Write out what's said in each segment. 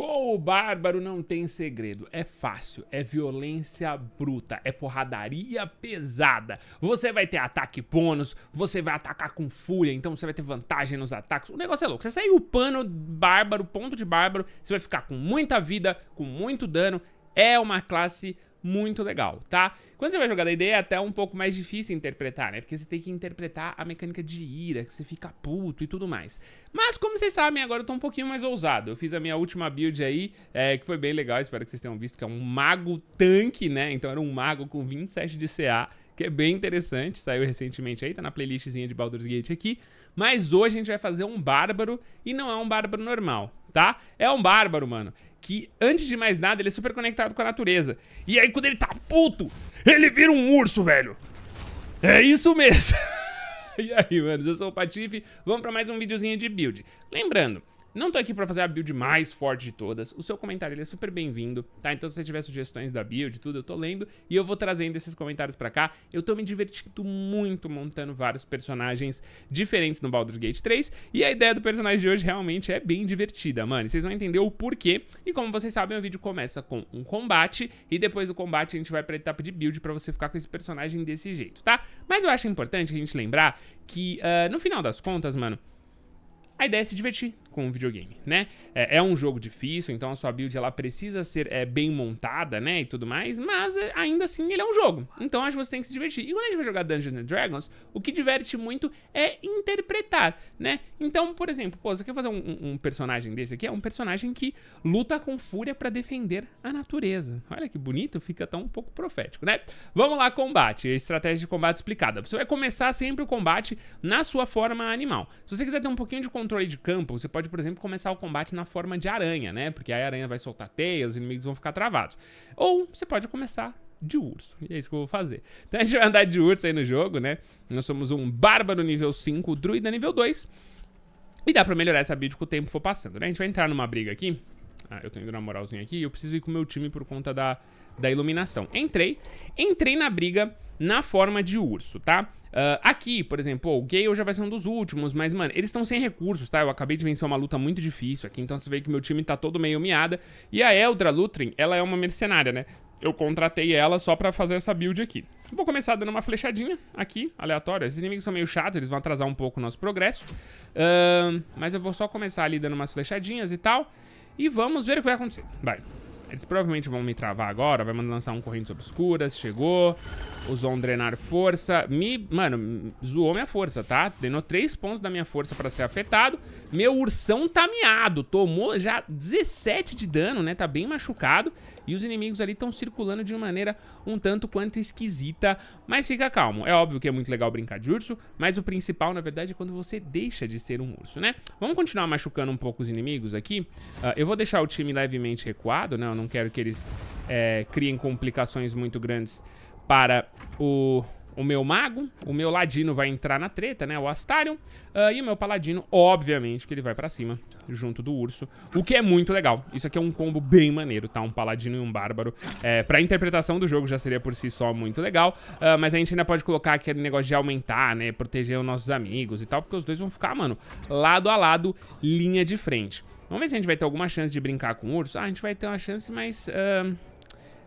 Com o bárbaro não tem segredo. É fácil, é violência bruta, é porradaria pesada. Você vai ter ataque bônus, você vai atacar com fúria, então você vai ter vantagem nos ataques. O negócio é louco. Você sair o pano bárbaro, ponto de bárbaro, você vai ficar com muita vida, com muito dano. É uma classe muito legal, tá? Quando você vai jogar D&D é até um pouco mais difícil interpretar, né? Porque você tem que interpretar a mecânica de ira, que você fica puto e tudo mais. Mas como vocês sabem, agora eu tô um pouquinho mais ousado. Eu fiz a minha última build aí, é, que foi bem legal, espero que vocês tenham visto, que é um mago tanque, né? Então era um mago com 27 de CA, que é bem interessante, saiu recentemente aí, tá na playlistzinha de Baldur's Gate aqui. Mas hoje a gente vai fazer um bárbaro, e não é um bárbaro normal, tá? É um bárbaro, mano que, antes de mais nada, ele é super conectado com a natureza. E aí, quando ele tá puto, ele vira um urso, velho. É isso mesmo. e aí, mano eu sou o Patife, vamos pra mais um videozinho de build. Lembrando, não tô aqui pra fazer a build mais forte de todas, o seu comentário ele é super bem-vindo, tá? Então se você tiver sugestões da build tudo, eu tô lendo e eu vou trazendo esses comentários pra cá. Eu tô me divertindo muito montando vários personagens diferentes no Baldur's Gate 3 e a ideia do personagem de hoje realmente é bem divertida, mano. Vocês vão entender o porquê e como vocês sabem, o vídeo começa com um combate e depois do combate a gente vai pra etapa de build pra você ficar com esse personagem desse jeito, tá? Mas eu acho importante a gente lembrar que uh, no final das contas, mano, a ideia é se divertir, com o videogame, né? É, é, um jogo difícil, então a sua build ela precisa ser é, bem montada, né? E tudo mais, mas é, ainda assim ele é um jogo. Então acho que você tem que se divertir. E quando a gente vai jogar Dungeons and Dragons, o que diverte muito é interpretar, né? Então, por exemplo, pô, você quer fazer um, um personagem desse aqui? É um personagem que luta com fúria para defender a natureza. Olha que bonito, fica tão um pouco profético, né? Vamos lá, combate. Estratégia de combate explicada. Você vai começar sempre o combate na sua forma animal. Se você quiser ter um pouquinho de controle de campo, você pode pode, por exemplo, começar o combate na forma de aranha, né? Porque aí a aranha vai soltar teia, os inimigos vão ficar travados. Ou você pode começar de urso. E é isso que eu vou fazer. Então a gente vai andar de urso aí no jogo, né? Nós somos um bárbaro nível 5, druida nível 2. E dá pra melhorar essa build com o tempo for passando, né? A gente vai entrar numa briga aqui. Ah, eu tô indo na moralzinha aqui. Eu preciso ir com o meu time por conta da, da iluminação. Entrei. Entrei na briga na forma de urso, tá? Uh, aqui, por exemplo, o Gale já vai ser um dos últimos, mas, mano, eles estão sem recursos, tá? Eu acabei de vencer uma luta muito difícil aqui, então você vê que meu time tá todo meio miada. E a Eldra Lutrin, ela é uma mercenária, né? Eu contratei ela só pra fazer essa build aqui. Vou começar dando uma flechadinha aqui, aleatória. Esses inimigos são meio chatos, eles vão atrasar um pouco o nosso progresso. Uh, mas eu vou só começar ali dando umas flechadinhas e tal. E vamos ver o que vai acontecer. Vai. Eles provavelmente vão me travar agora. Vai mandar lançar um Correntes Obscuras. Chegou. Usou um Drenar Força. Me... Mano, zoou minha força, tá? Drenou 3 pontos da minha força pra ser afetado. Meu ursão tá miado. Tomou já 17 de dano, né? Tá bem machucado. E os inimigos ali estão circulando de uma maneira um tanto quanto esquisita. Mas fica calmo. É óbvio que é muito legal brincar de urso, mas o principal, na verdade, é quando você deixa de ser um urso, né? Vamos continuar machucando um pouco os inimigos aqui. Uh, eu vou deixar o time levemente recuado, né? Eu não quero que eles é, criem complicações muito grandes para o o meu mago, o meu ladino vai entrar na treta, né? O Astarion. Uh, e o meu paladino, obviamente, que ele vai pra cima, junto do urso. O que é muito legal. Isso aqui é um combo bem maneiro, tá? Um paladino e um bárbaro. É, pra interpretação do jogo já seria por si só muito legal. Uh, mas a gente ainda pode colocar aquele negócio de aumentar, né? Proteger os nossos amigos e tal. Porque os dois vão ficar, mano, lado a lado, linha de frente. Vamos ver se a gente vai ter alguma chance de brincar com o urso. Ah, a gente vai ter uma chance, mas... Uh... Ah,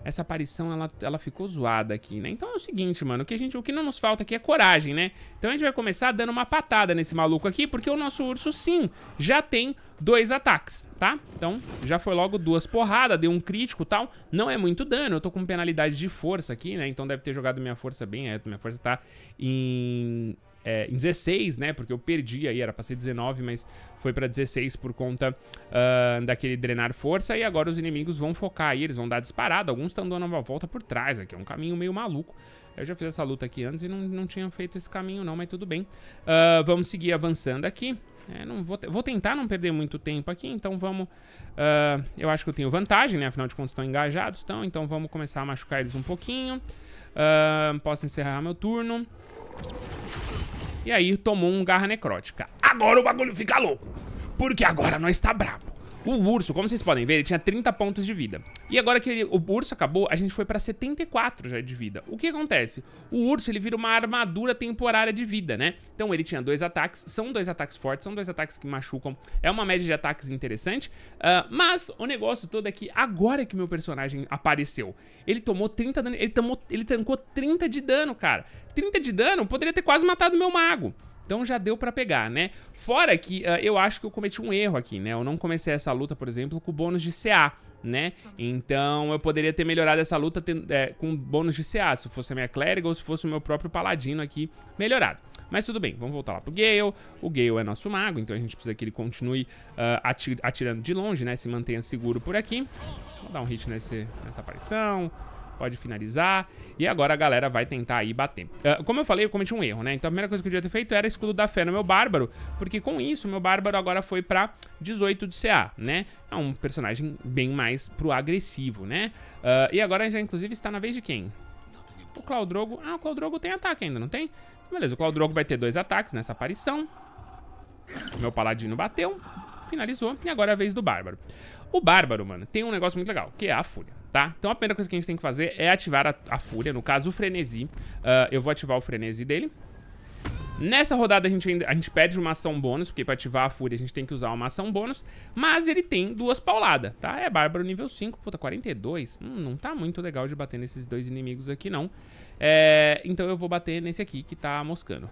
essa aparição ela, ela ficou zoada aqui, né? Então é o seguinte, mano, o que, a gente, o que não nos falta aqui é coragem, né? Então a gente vai começar dando uma patada nesse maluco aqui, porque o nosso urso, sim, já tem dois ataques, tá? Então já foi logo duas porradas, deu um crítico e tal. Não é muito dano, eu tô com penalidade de força aqui, né? Então deve ter jogado minha força bem, é, minha força tá em é, em 16, né? Porque eu perdi aí, era pra ser 19, mas foi pra 16 por conta uh, daquele drenar força. E agora os inimigos vão focar aí, eles vão dar disparada. Alguns estão dando uma volta por trás aqui, é um caminho meio maluco. Eu já fiz essa luta aqui antes e não, não tinha feito esse caminho não, mas tudo bem. Uh, vamos seguir avançando aqui. É, não vou, te vou tentar não perder muito tempo aqui, então vamos... Uh, eu acho que eu tenho vantagem, né? Afinal de contas estão engajados, então, então vamos começar a machucar eles um pouquinho. Uh, posso encerrar meu turno. E aí tomou um garra necrótica. Agora o bagulho fica louco. Porque agora nós tá brabo. O urso, como vocês podem ver, ele tinha 30 pontos de vida. E agora que ele, o urso acabou, a gente foi pra 74 já de vida. O que acontece? O urso, ele vira uma armadura temporária de vida, né? Então ele tinha dois ataques, são dois ataques fortes, são dois ataques que machucam. É uma média de ataques interessante. Uh, mas o negócio todo é que agora que meu personagem apareceu, ele tomou 30 dano, ele, tomou, ele trancou 30 de dano, cara. 30 de dano poderia ter quase matado meu mago. Então já deu para pegar, né? Fora que uh, eu acho que eu cometi um erro aqui, né? Eu não comecei essa luta, por exemplo, com bônus de CA, né? Então eu poderia ter melhorado essa luta tendo, é, com bônus de CA, se fosse a minha clériga ou se fosse o meu próprio paladino aqui melhorado. Mas tudo bem, vamos voltar lá pro Gale. O Gale é nosso mago, então a gente precisa que ele continue uh, ah, atir atirando de longe, né? Se mantenha seguro por aqui. Vou dar um hit nesse, nessa aparição. Pode finalizar. E agora a galera vai tentar aí bater. Uh, como eu falei, eu cometi um erro, né? Então a primeira coisa que eu devia ter feito era escudo da fé no meu bárbaro. Porque com isso, meu bárbaro agora foi pra 18 de CA, né? É um personagem bem mais pro agressivo, né? Uh, e agora já inclusive está na vez de quem? O Claudrogo... Ah, o Claudrogo tem ataque ainda, não tem? Então, beleza, o Claudrogo vai ter dois ataques nessa aparição. Meu paladino bateu, finalizou, e agora é a vez do Bárbaro. O Bárbaro, mano, tem um negócio muito legal, que é a Fúria tá? Então a primeira coisa que a gente tem que fazer é ativar a, a fúria, no caso o frenesi. Uh, eu vou ativar o frenesi dele. Nessa rodada a gente, ainda, a gente pede uma ação bônus, porque pra ativar a fúria a gente tem que usar uma ação bônus, mas ele tem duas pauladas, tá? É Bárbaro nível 5, puta, 42. Hum, não tá muito legal de bater nesses dois inimigos aqui, não. É, então eu vou bater nesse aqui, que tá moscando.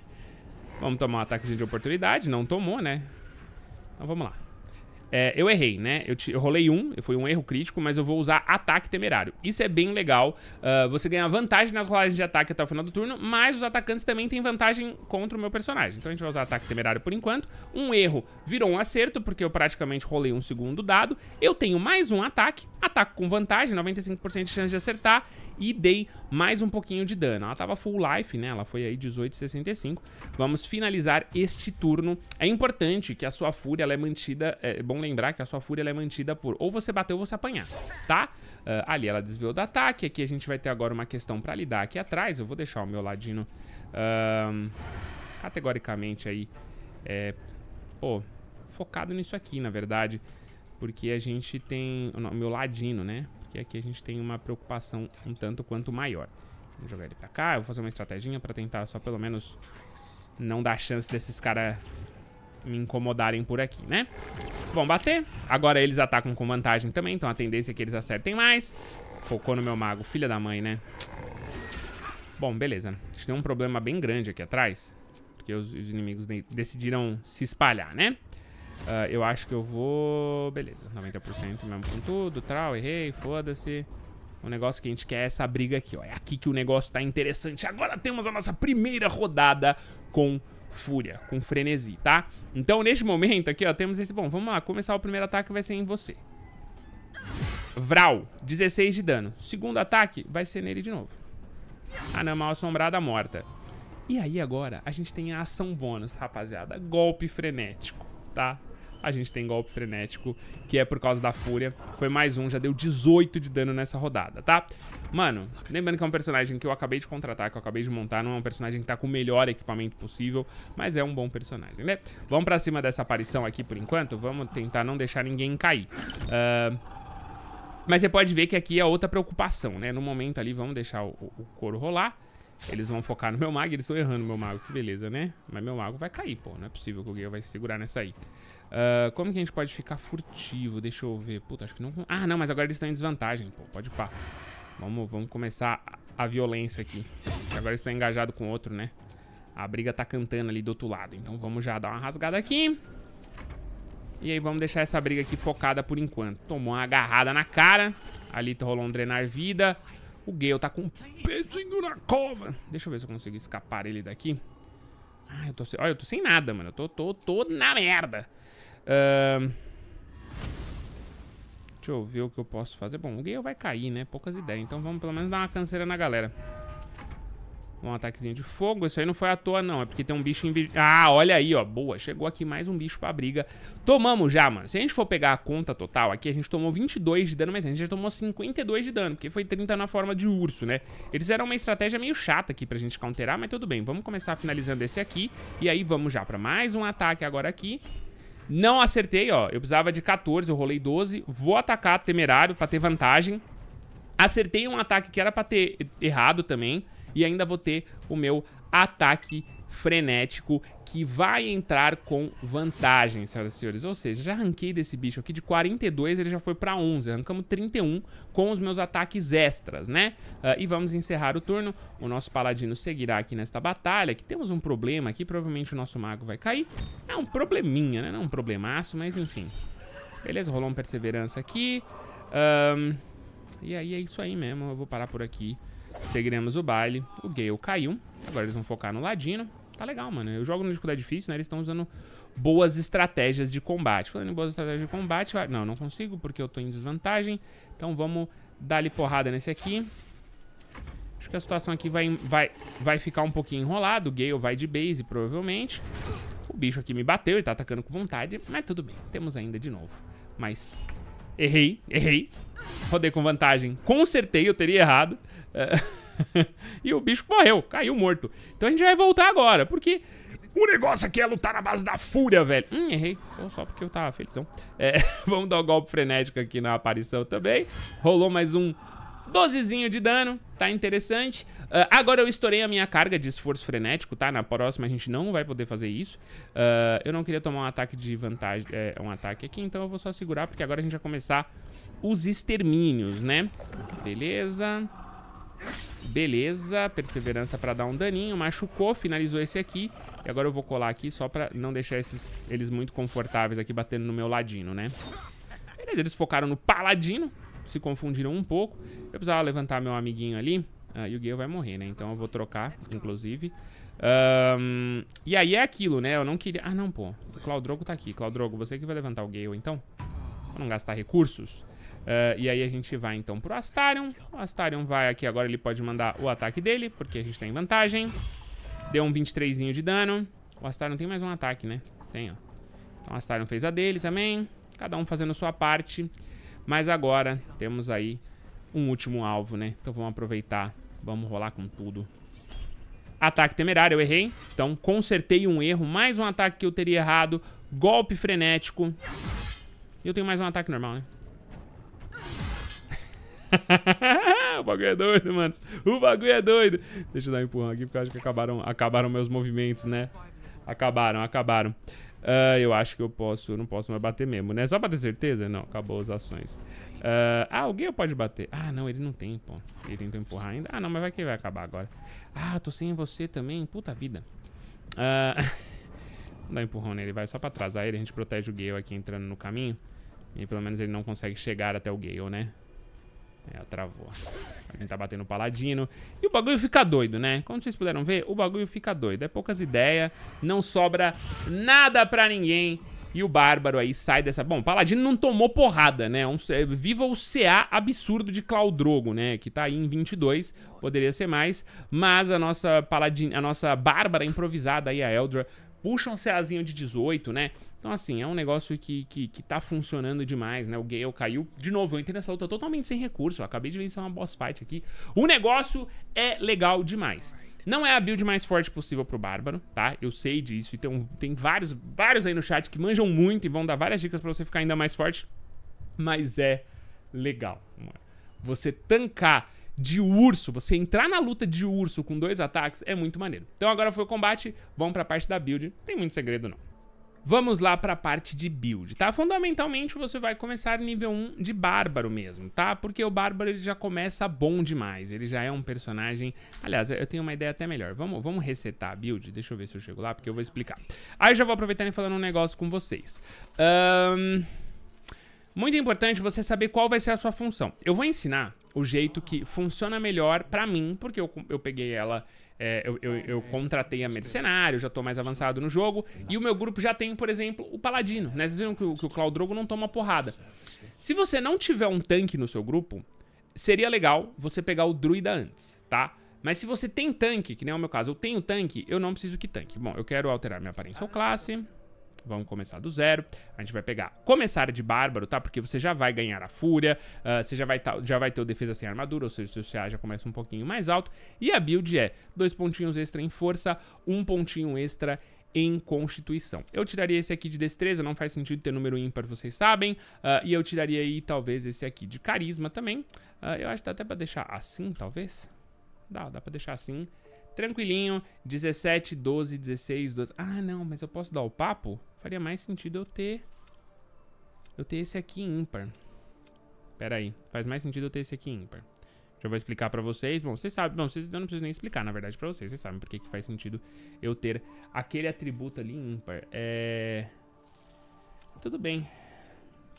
vamos tomar um ataque de oportunidade, não tomou, né? Então vamos lá. É, eu errei, né? Eu, te, eu, rolei um, foi um erro crítico, mas eu vou usar ataque temerário. Isso é bem legal. Uh, você ganha vantagem nas rolagens de ataque até o final do turno, mas os atacantes também têm vantagem contra o meu personagem. Então a gente vai usar ataque temerário por enquanto. Um erro virou um acerto, porque eu praticamente rolei um segundo dado. Eu tenho mais um ataque, ataque com vantagem, 95% de chance de acertar e dei mais um pouquinho de dano. Ela tava full life, né? Ela foi aí 18,65. Vamos finalizar este turno. É importante que a sua fúria, ela é mantida... É bom lembrar que a sua fúria, ela é mantida por ou você bateu ou você apanhar, tá? Uh, ali ela desviou do ataque. Aqui a gente vai ter agora uma questão pra lidar aqui atrás. Eu vou deixar o meu ladino... Uh, categoricamente aí... É, pô, focado nisso aqui, na verdade. Porque a gente tem... O meu ladino, né? porque aqui a gente tem uma preocupação um tanto quanto maior. Vou jogar ele pra cá, eu vou fazer uma estratégia pra tentar só pelo menos não dar chance desses caras me incomodarem por aqui, né? Vão bater. Agora eles atacam com vantagem também, então a tendência é que eles acertem mais. Focou no meu mago, filha da mãe, né? Bom, beleza. A gente tem um problema bem grande aqui atrás, porque os, os inimigos decidiram se espalhar, né? Uh, eu acho que eu vou... Beleza, 90% mesmo com tudo, tral, errei, foda-se. O negócio que a gente quer é essa briga aqui, ó. É aqui que o negócio tá interessante. Agora temos a nossa primeira rodada com fúria, com frenesi, tá? Então, neste momento aqui, ó, temos esse... Bom, vamos lá, começar o primeiro ataque vai ser em você. Vral, 16 de dano. Segundo ataque vai ser nele de novo. A Anã assombrada morta. E aí agora, a gente tem a ação bônus, rapaziada. Golpe frenético, tá? a gente tem golpe frenético, que é por causa da fúria. Foi mais um, já deu 18 de dano nessa rodada, tá? Mano, lembrando que é um personagem que eu acabei de contratar, que eu acabei de montar, não é um personagem que tá com o melhor equipamento possível, mas é um bom personagem, né? Vamos pra cima dessa aparição aqui por enquanto, vamos tentar não deixar ninguém cair. Uh... Mas você pode ver que aqui é outra preocupação, né? No momento ali, vamos deixar o, o, couro rolar. Eles vão focar no meu mago. Eles estão errando meu mago, que beleza, né? Mas meu mago vai cair, pô. Não é possível que o Gale vai se segurar nessa aí. Uh, como que a gente pode ficar furtivo? Deixa eu ver. Puta, acho que não... Ah, não, mas agora eles estão em desvantagem. Pô, pode pá. Vamos, vamos começar a, violência aqui. Agora eles estão engajados com outro, né? A briga tá cantando ali do outro lado. Então vamos já dar uma rasgada aqui. E aí vamos deixar essa briga aqui focada por enquanto. Tomou uma agarrada na cara. Ali tá rolou um drenar vida. O Gale tá com um pezinho na cova. Deixa eu ver se eu consigo escapar ele daqui. Ah, eu tô sem... Olha, eu tô sem nada, mano. Eu tô, tô, tô na merda deixa eu ver o que eu posso fazer. Bom, o Gale vai cair, né? Poucas ideias. Então vamos pelo menos dar uma canseira na galera. Um ataquezinho de fogo. Isso aí não foi à toa, não. É porque tem um bicho... Invi... Ah, olha aí, ó. Boa. Chegou aqui mais um bicho pra briga. Tomamos já, mano. Se a gente for pegar a conta total aqui, a gente tomou 22 de dano, mas a gente já tomou 52 de dano, porque foi 30 na forma de urso, né? Eles eram uma estratégia meio chata aqui pra gente counterar, mas tudo bem. Vamos começar finalizando esse aqui. E aí vamos já pra mais um ataque agora aqui. Não acertei, ó. Eu precisava de 14, eu rolei 12. Vou atacar temerário pra ter vantagem. Acertei um ataque que era pra ter errado também. E ainda vou ter o meu ataque frenético que vai entrar com vantagem, senhoras e senhores. Ou seja, já arranquei desse bicho aqui de 42, ele já foi pra 11. Arrancamos 31 com os meus ataques extras, né? Uh, e vamos encerrar o turno. O nosso paladino seguirá aqui nesta batalha, que temos um problema aqui. Provavelmente o nosso mago vai cair. É um probleminha, né? Não é um problemaço, mas enfim. Beleza, rolou um perseverança aqui. Um, e aí é isso aí mesmo. Eu vou parar por aqui. Seguiremos o baile. O Gale caiu. Agora eles vão focar no Ladino. Tá legal, mano. Eu jogo no dificuldade difícil, né? Eles estão usando boas estratégias de combate. Falando em boas estratégias de combate, eu... não, não consigo porque eu tô em desvantagem. Então vamos dar-lhe porrada nesse aqui. Acho que a situação aqui vai, vai, vai ficar um pouquinho enrolado. O Gale vai de base, provavelmente. O bicho aqui me bateu, ele tá atacando com vontade. Mas tudo bem, temos ainda de novo. Mas errei, errei. Rodei com vantagem. Consertei, eu teria errado. Uh... e o bicho morreu, caiu morto. Então a gente vai voltar agora, porque o negócio aqui é lutar na base da fúria, velho. Hum, errei. Então, só porque eu tava felizão. É, vamos dar um golpe frenético aqui na aparição também. Rolou mais um 12zinho de dano, tá interessante. Uh, agora eu estourei a minha carga de esforço frenético, tá? Na próxima a gente não vai poder fazer isso. Uh, eu não queria tomar um ataque de vantagem, é, um ataque aqui, então eu vou só segurar, porque agora a gente vai começar os extermínios, né? Beleza. Beleza, perseverança pra dar um daninho. Machucou, finalizou esse aqui. E agora eu vou colar aqui só pra não deixar esses, eles muito confortáveis aqui batendo no meu ladino, né? Beleza, eles focaram no paladino. Se confundiram um pouco. Eu precisava levantar meu amiguinho ali. Ah, e o Gale vai morrer, né? Então eu vou trocar, inclusive. Um, e aí é aquilo, né? Eu não queria... Ah, não, pô. O Claudrogo tá aqui. Claudrogo, você que vai levantar o Gale, então? Pra não gastar recursos. Uh, e aí a gente vai então pro Astarion. O Astarion vai aqui agora, ele pode mandar o ataque dele, porque a gente tá em vantagem. Deu um 23zinho de dano. O Astarion tem mais um ataque, né? Tem, ó. Então o Astarion fez a dele também. Cada um fazendo sua parte. Mas agora temos aí um último alvo, né? Então vamos aproveitar. Vamos rolar com tudo. Ataque temerário, eu errei. Então consertei um erro. Mais um ataque que eu teria errado. Golpe frenético. E eu tenho mais um ataque normal, né? o bagulho é doido, mano. O bagulho é doido. Deixa eu dar um empurrão aqui, porque eu acho que acabaram, acabaram meus movimentos, né? Acabaram, acabaram. Uh, eu acho que eu posso, não posso mais bater mesmo, né? Só pra ter certeza? Não, acabou as ações. Uh, ah, alguém pode bater. Ah, não, ele não tem, pô. Ele tentou empurrar ainda. Ah, não, mas vai que vai acabar agora. Ah, tô sem você também. Puta vida. Uh... Dá um empurrão nele, vai só pra atrasar ele. A gente protege o Gale aqui entrando no caminho. E pelo menos ele não consegue chegar até o Gale, né? É, travou. Alguém tá batendo o paladino. E o bagulho fica doido, né? Como vocês puderam ver, o bagulho fica doido. É poucas ideias, não sobra nada pra ninguém. E o Bárbaro aí sai dessa... Bom, o Paladino não tomou porrada, né? Um... Viva o CA absurdo de Claudrogo, né? Que tá aí em 22, poderia ser mais. Mas a nossa Paladin... a nossa Bárbara improvisada aí, a Eldra, puxa um CAzinho de 18, né? Então, assim, é um negócio que, que, que tá funcionando demais, né? O Gale caiu. De novo, eu entrei nessa luta totalmente sem recurso. Eu acabei de vencer uma boss fight aqui. O negócio é legal demais. Não é a build mais forte possível pro Bárbaro, tá? Eu sei disso. E tem, tem vários, vários aí no chat que manjam muito e vão dar várias dicas pra você ficar ainda mais forte. Mas é legal, Você tancar de urso, você entrar na luta de urso com dois ataques é muito maneiro. Então agora foi o combate, vamos pra parte da build. Não tem muito segredo, não. Vamos lá para a parte de build, tá? Fundamentalmente você vai começar nível 1 de Bárbaro mesmo, tá? Porque o Bárbaro ele já começa bom demais, ele já é um personagem... Aliás, eu tenho uma ideia até melhor. Vamos, vamos resetar a build? Deixa eu ver se eu chego lá, porque eu vou explicar. Aí já vou aproveitando e falando um negócio com vocês. Um... Muito importante você saber qual vai ser a sua função. Eu vou ensinar o jeito que funciona melhor para mim, porque eu, eu peguei ela é, eu, eu, eu, contratei a Mercenário, já tô mais avançado no jogo. E o meu grupo já tem, por exemplo, o Paladino, né? Vocês viram que o, que o Cloudrogo não toma porrada. Se você não tiver um tanque no seu grupo, seria legal você pegar o Druida antes, tá? Mas se você tem tanque, que nem é o meu caso, eu tenho tanque, eu não preciso que tanque. Bom, eu quero alterar minha aparência ou classe. Vamos começar do zero. A gente vai pegar começar de bárbaro, tá? Porque você já vai ganhar a fúria, uh, você já vai, tá, já vai ter o defesa sem armadura, ou seja, o seu CA já começa um pouquinho mais alto. E a build é dois pontinhos extra em força, um pontinho extra em constituição. Eu tiraria esse aqui de destreza, não faz sentido ter número ímpar, vocês sabem. Uh, e eu tiraria aí, talvez, esse aqui de carisma também. Uh, eu acho que dá até pra deixar assim, talvez. Dá, dá pra deixar assim. Tranquilinho, 17, 12, 16, 12. Ah, não, mas eu posso dar o papo? Faria mais sentido eu ter... Eu ter esse aqui ímpar. Pera aí, faz mais sentido eu ter esse aqui ímpar. Já vou explicar pra vocês. Bom, vocês sabem. Bom, vocês, eu não preciso nem explicar, na verdade, pra vocês. Vocês sabem porque que faz sentido eu ter aquele atributo ali ímpar. É... Tudo bem.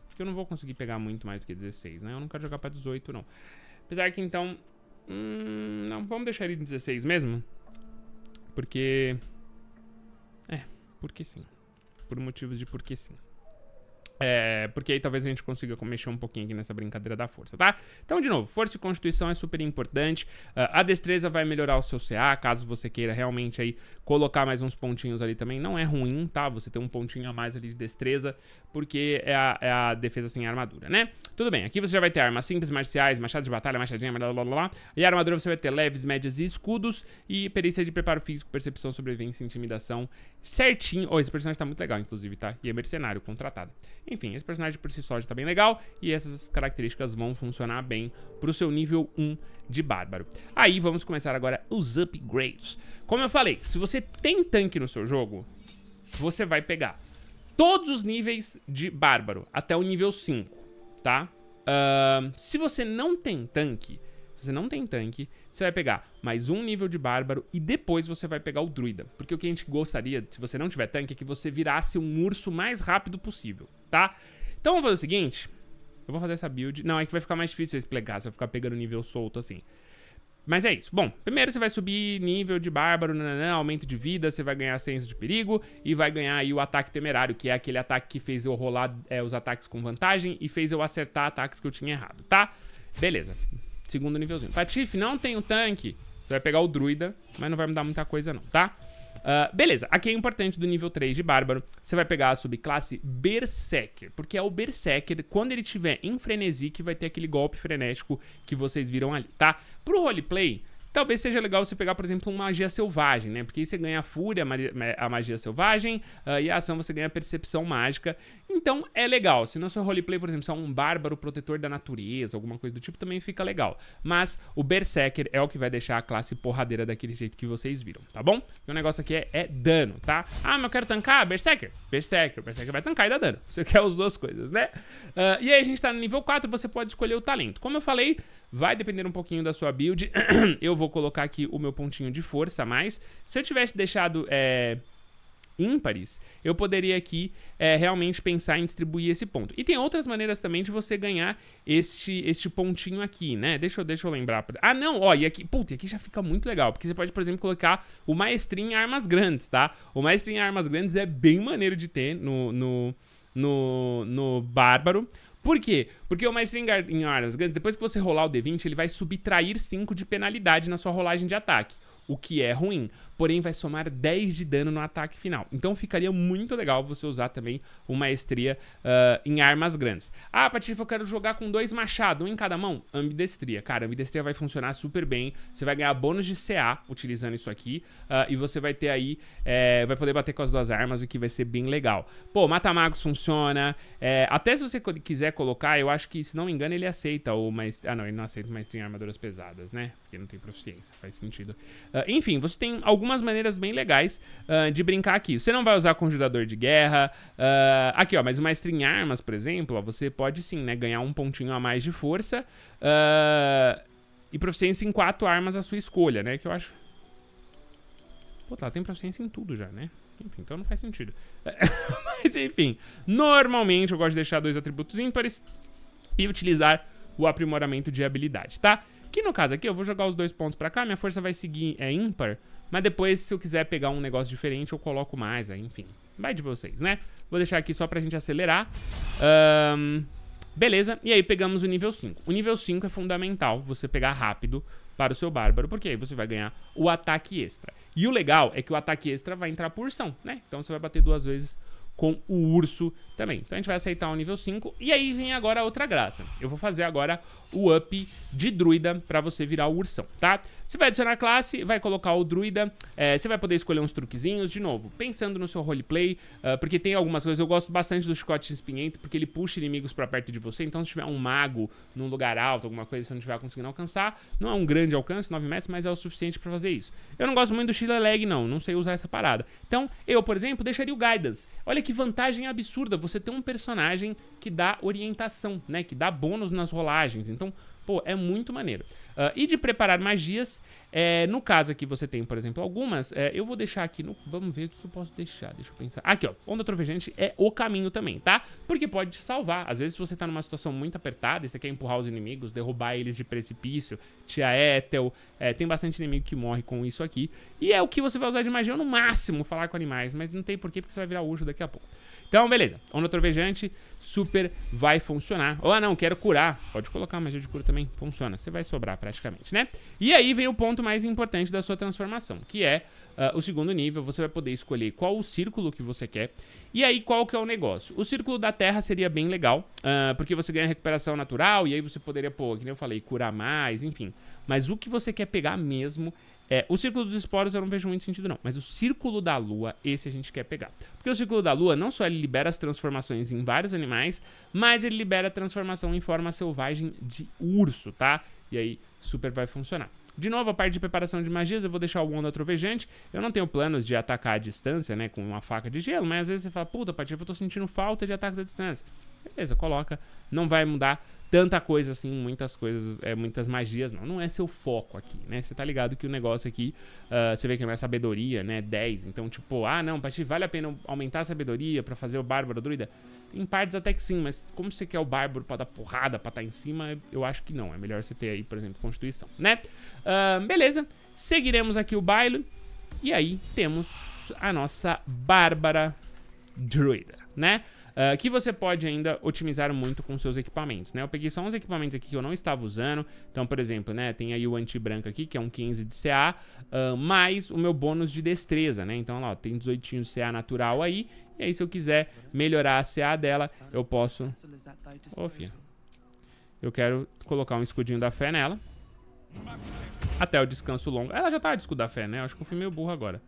Porque eu não vou conseguir pegar muito mais do que 16, né? Eu não quero jogar pra 18, não. Apesar que, então, Hum, não, vamos deixar ele em 16 mesmo. Porque... É, porque sim. Por motivos de porque sim. É, porque aí talvez a gente consiga mexer um pouquinho aqui nessa brincadeira da força, tá? Então, de novo, força e constituição é super importante. Uh, a destreza vai melhorar o seu CA, caso você queira realmente aí colocar mais uns pontinhos ali também. Não é ruim, tá? Você ter um pontinho a mais ali de destreza, porque é a, é a defesa sem armadura, né? Tudo bem, aqui você já vai ter armas simples, marciais, machado de batalha, machadinha, blá blá blá. blá. E a armadura você vai ter leves, médias e escudos. E perícia de preparo físico, percepção, sobrevivência, intimidação. Certinho. Oh, esse personagem tá muito legal, inclusive, tá? E é mercenário, contratado. Enfim, esse personagem por si só já tá bem legal e essas características vão funcionar bem pro seu nível 1 de bárbaro. Aí vamos começar agora os upgrades. Como eu falei, se você tem tanque no seu jogo, você vai pegar todos os níveis de bárbaro até o nível 5, tá? Uh, se você não tem tanque, você não tem tanque, você vai pegar mais um nível de bárbaro e depois você vai pegar o druida. Porque o que a gente gostaria, se você não tiver tanque, é que você virasse um urso mais rápido possível, tá? Então vamos fazer o seguinte, eu vou fazer essa build... Não, é que vai ficar mais difícil explicar se eu ficar pegando nível solto assim. Mas é isso. Bom, primeiro você vai subir nível de bárbaro, nananã, aumento de vida, você vai ganhar senso de perigo e vai ganhar aí o ataque temerário, que é aquele ataque que fez eu rolar é, os ataques com vantagem e fez eu acertar ataques que eu tinha errado, tá? Beleza. Segundo nívelzinho. Patife, não tem o um tanque. Você vai pegar o druida, mas não vai mudar muita coisa não, tá? Uh, beleza, aqui é importante do nível 3 de Bárbaro, você vai pegar a subclasse Berserker, porque é o Berserker, quando ele tiver em frenesi, que vai ter aquele golpe frenético que vocês viram ali, tá? Pro roleplay, Talvez seja legal você pegar, por exemplo, uma magia selvagem, né? Porque aí você ganha a fúria, a magia selvagem, uh, e a ação você ganha a percepção mágica. Então é legal. Se na sua roleplay, por exemplo, você é um bárbaro protetor da natureza, alguma coisa do tipo, também fica legal. Mas o Berserker é o que vai deixar a classe porradeira daquele jeito que vocês viram, tá bom? E o negócio aqui é, é dano, tá? Ah, mas eu quero tancar? Berserker? Berserker. Berserker vai tancar e dá dano. Você quer as duas coisas, né? Uh, e aí a gente tá no nível 4, você pode escolher o talento. Como eu falei, Vai depender um pouquinho da sua build. eu vou colocar aqui o meu pontinho de força a mais. Se eu tivesse deixado... É ímpares, eu poderia aqui é, realmente pensar em distribuir esse ponto. E tem outras maneiras também de você ganhar este, este pontinho aqui, né? Deixa eu, deixa eu lembrar. Ah, não, ó, e aqui, puta, aqui já fica muito legal, porque você pode, por exemplo, colocar o maestrinho em armas grandes, tá? O maestrinho em armas grandes é bem maneiro de ter no, no, no, no Bárbaro. Por quê? Porque o Maestro em Armas, depois que você rolar o D20, ele vai subtrair 5 de penalidade na sua rolagem de ataque o que é ruim. Porém, vai somar 10 de dano no ataque final. Então ficaria muito legal você usar também o Maestria uh, ah, em armas grandes. Ah, Patife, eu quero jogar com dois machados, um em cada mão. Ambidestria. Cara, ambidestria vai funcionar super bem. Você vai ganhar bônus de CA utilizando isso aqui. Uh, e você vai ter aí. É, vai poder bater com as duas armas, o que vai ser bem legal. Pô, Mata-Magos funciona. É, até se você quiser colocar, eu acho que, se não me engano, ele aceita o Maestria. Ah, não, ele não aceita o Maestria em armaduras pesadas, né? Porque não tem proficiência, faz sentido. Uh, Uh, enfim, você tem algumas maneiras bem legais uh, de brincar aqui. Você não vai usar conjurador de guerra. Uh, aqui, ó, mas o mestre em armas, por exemplo, ó, você pode sim, né, ganhar um pontinho a mais de força. e proficiência em quatro armas à sua escolha, né, que eu acho... Pô, ela tá, tem proficiência em tudo já, né? Enfim, então não faz sentido. mas enfim, normalmente eu gosto de deixar dois atributos ímpares e utilizar o aprimoramento de habilidade, Tá? Que no caso aqui, eu vou jogar os dois pontos pra cá, minha força vai seguir é ímpar, mas depois se eu quiser pegar um negócio diferente, eu coloco mais, aí, enfim. Vai de vocês, né? Vou deixar aqui só pra gente acelerar. Um, beleza, e aí pegamos o nível 5. O nível 5 é fundamental você pegar rápido para o seu bárbaro, porque aí você vai ganhar o ataque extra. E o legal é que o ataque extra vai entrar por né? Então você vai bater duas vezes com o urso também. Então a gente vai aceitar o nível 5. E aí vem agora outra graça. Eu vou fazer agora o up de druida para você virar o ursão, tá? Você vai adicionar classe, vai colocar o druida. É, você vai poder escolher uns truquezinhos. De novo, pensando no seu roleplay, uh, porque tem algumas coisas. Eu gosto bastante do chicote espinhento, porque ele puxa inimigos para perto de você. Então se tiver um mago num lugar alto, alguma coisa você não estiver conseguindo alcançar, não é um grande alcance, 9 metros, mas é o suficiente para fazer isso. Eu não gosto muito do Sheila Leg, não. Não sei usar essa parada. Então eu, por exemplo, deixaria o Guidance. Olha que que vantagem absurda você ter um personagem que dá orientação, né? Que dá bônus nas rolagens. Então, pô, é muito maneiro. Uh, e de preparar magias, é, no caso aqui você tem, por exemplo, algumas. É, eu vou deixar aqui no... Vamos ver o que eu posso deixar. Deixa eu pensar. Aqui, ó. Onda Trovejante é o caminho também, tá? Porque pode te salvar. Às vezes você tá numa situação muito apertada e você quer empurrar os inimigos, derrubar eles de precipício. Tia Ethel. É, tem bastante inimigo que morre com isso aqui. E é o que você vai usar de magia no máximo, falar com animais. Mas não tem porquê, porque você vai virar ujo daqui a pouco. Então, beleza. Onotorvejante, super vai funcionar. Ou, ah, não, quero curar. Pode colocar magia de cura também, funciona. Você vai sobrar praticamente, né? E aí vem o ponto mais importante da sua transformação, que é uh, o segundo nível. Você vai poder escolher qual o círculo que você quer. E aí, qual que é o negócio? O círculo da terra seria bem legal, uh, porque você ganha recuperação natural, e aí você poderia, pô, que nem eu falei, curar mais, enfim. Mas o que você quer pegar mesmo é, o círculo dos esporos eu não vejo muito sentido, não. Mas o círculo da lua, esse a gente quer pegar. Porque o círculo da lua não só ele libera as transformações em vários animais, mas ele libera a transformação em forma selvagem de urso, tá? E aí, super vai funcionar. De novo, a parte de preparação de magias, eu vou deixar o Onda Trovejante. Eu não tenho planos de atacar à distância, né, com uma faca de gelo, mas às vezes você fala, puta, Patife, eu tô sentindo falta de ataques à distância. Beleza, coloca. Não vai mudar tanta coisa assim, muitas coisas, é, muitas magias, não. Não é seu foco aqui, né? Você tá ligado que o negócio aqui, uh, você vê que é mais sabedoria, né? 10. Então, tipo, ah, não, pra ti vale a pena aumentar a sabedoria para fazer o bárbaro druida? Em partes até que sim, mas como você quer o bárbaro pra dar porrada, pra estar tá em cima, eu acho que não. É melhor você ter aí, por exemplo, constituição, né? Uh, beleza, seguiremos aqui o baile. E aí temos a nossa Bárbara Druida, né? Uh, que você pode ainda otimizar muito com seus equipamentos, né? Eu peguei só uns equipamentos aqui que eu não estava usando. Então, por exemplo, né? Tem aí o anti-branco aqui, que é um 15 de CA, uh, ah, mais o meu bônus de destreza, né? Então, lá, ó, tem 18 de CA natural aí. E aí, se eu quiser melhorar a CA dela, eu posso... Ô, oh, Eu quero colocar um escudinho da fé nela. Até o descanso longo. Ela já tá de escudo da fé, né? Eu acho que eu fui meio burro agora.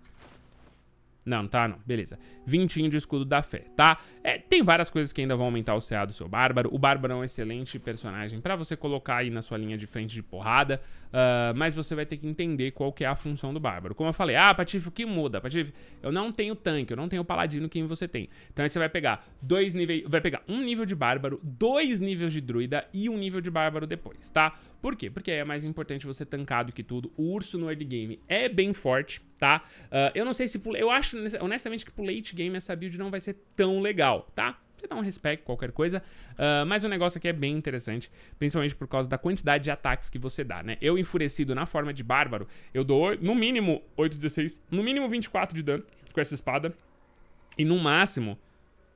Não, tá, não. Beleza. Vintinho de escudo da fé, tá? É, tem várias coisas que ainda vão aumentar o CA do seu Bárbaro. O Bárbaro é um excelente personagem para você colocar aí na sua linha de frente de porrada. Uh, mas você vai ter que entender qual que é a função do Bárbaro. Como eu falei, ah, Patife, o que muda? Patife, eu não tenho tanque, eu não tenho paladino, quem você tem? Então aí você vai pegar dois níveis... Vai pegar um nível de Bárbaro, dois níveis de Druida e um nível de Bárbaro depois, tá? Por quê? Porque aí é mais importante você tancar do que tudo. O urso no early game é bem forte, tá? Uh, eu não sei se... eu acho, honestamente, que pro late game essa build não vai ser tão legal, tá? você dá um respeito qualquer coisa. Uh, mas o negócio aqui é bem interessante, principalmente por causa da quantidade de ataques que você dá, né? Eu, enfurecido na forma de bárbaro, eu dou no mínimo 8, 16, no mínimo 24 de dano com essa espada. E no máximo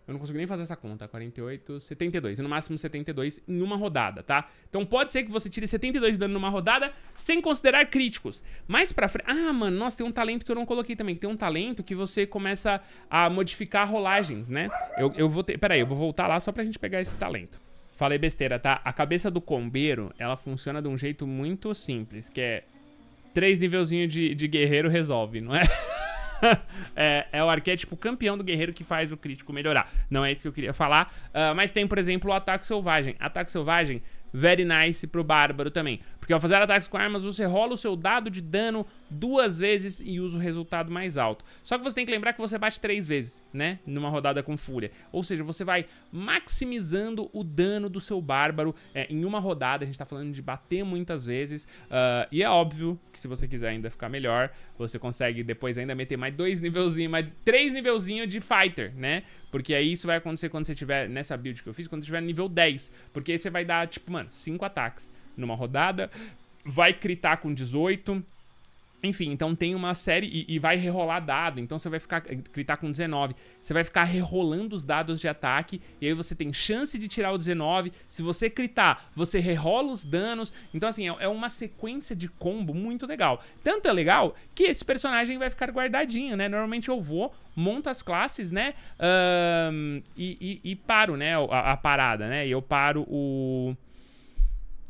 eu não consigo nem fazer essa conta. 48, 72. E no máximo 72 em uma rodada, tá? Então pode ser que você tire 72 de dano numa rodada sem considerar críticos. Mais pra frente... Ah, mano, nossa, tem um talento que eu não coloquei também. Que tem um talento que você começa a modificar rolagens, né? Eu, eu vou ter... Pera aí, eu vou voltar lá só pra gente pegar esse talento. Falei besteira, tá? A cabeça do combeiro, ela funciona de um jeito muito simples, que é... Três nivelzinhos de, de guerreiro resolve, não é? é, é, o arquétipo campeão do guerreiro que faz o crítico melhorar. Não é isso que eu queria falar. Uh, mas tem, por exemplo, o ataque selvagem. Ataque selvagem, very nice pro bárbaro também. Porque ao fazer ataques com armas, você rola o seu dado de dano duas vezes e usa o resultado mais alto. Só que você tem que lembrar que você bate três vezes, né? Numa rodada com fúria. Ou seja, você vai maximizando o dano do seu bárbaro é, em uma rodada. A gente tá falando de bater muitas vezes. Uh, e é óbvio que se você quiser ainda ficar melhor, você consegue depois ainda meter mais dois nivelzinhos, mais três nivelzinhos de fighter, né? Porque aí isso vai acontecer quando você tiver, nessa build que eu fiz, quando você tiver nível 10. Porque aí você vai dar, tipo, mano, cinco ataques numa rodada. Vai critar com 18. Enfim, então tem uma série e, e, vai rerolar dado. Então você vai ficar. Eh, gritar com 19. Você vai ficar rerolando os dados de ataque. E aí você tem chance de tirar o 19. Se você gritar, você rerola os danos. Então, assim, é, é uma sequência de combo muito legal. Tanto é legal que esse personagem vai ficar guardadinho, né? Normalmente eu vou, monto as classes, né? Um, e, e, e, paro, né? A, a parada, né? E eu paro o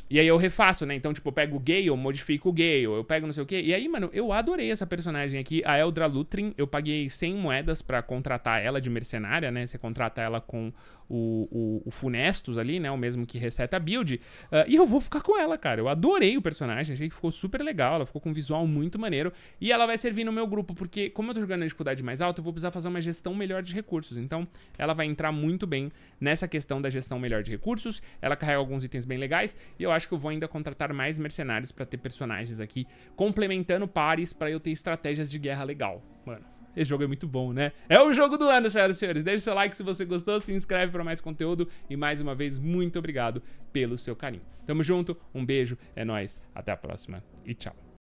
e aí eu refaço, né? Então, tipo, eu pego o Gale, eu modifico o Gale, eu pego não sei o quê. E aí, mano, eu adorei essa personagem aqui, a Eldra Lutrin. Eu paguei 100 moedas para contratar ela de mercenária, né? Você contrata ela com o, o, o Funestus ali, né? O mesmo que reseta a build. Uh, e eu vou ficar com ela, cara. Eu adorei o personagem, achei que ficou super legal. Ela ficou com um visual muito maneiro. E ela vai servir no meu grupo, porque como eu tô jogando na dificuldade mais alta, eu vou precisar fazer uma gestão melhor de recursos. Então, ela vai entrar muito bem nessa questão da gestão melhor de recursos. Ela carrega alguns itens bem legais. E eu acho que eu vou ainda contratar mais mercenários pra ter personagens aqui, complementando pares pra eu ter estratégias de guerra legal. Mano, esse jogo é muito bom, né? É o jogo do ano, senhoras e senhores. Deixe seu like se você gostou, se inscreve para mais conteúdo e mais uma vez muito obrigado pelo seu carinho. Tamo junto, um beijo, é nós, até a próxima e tchau.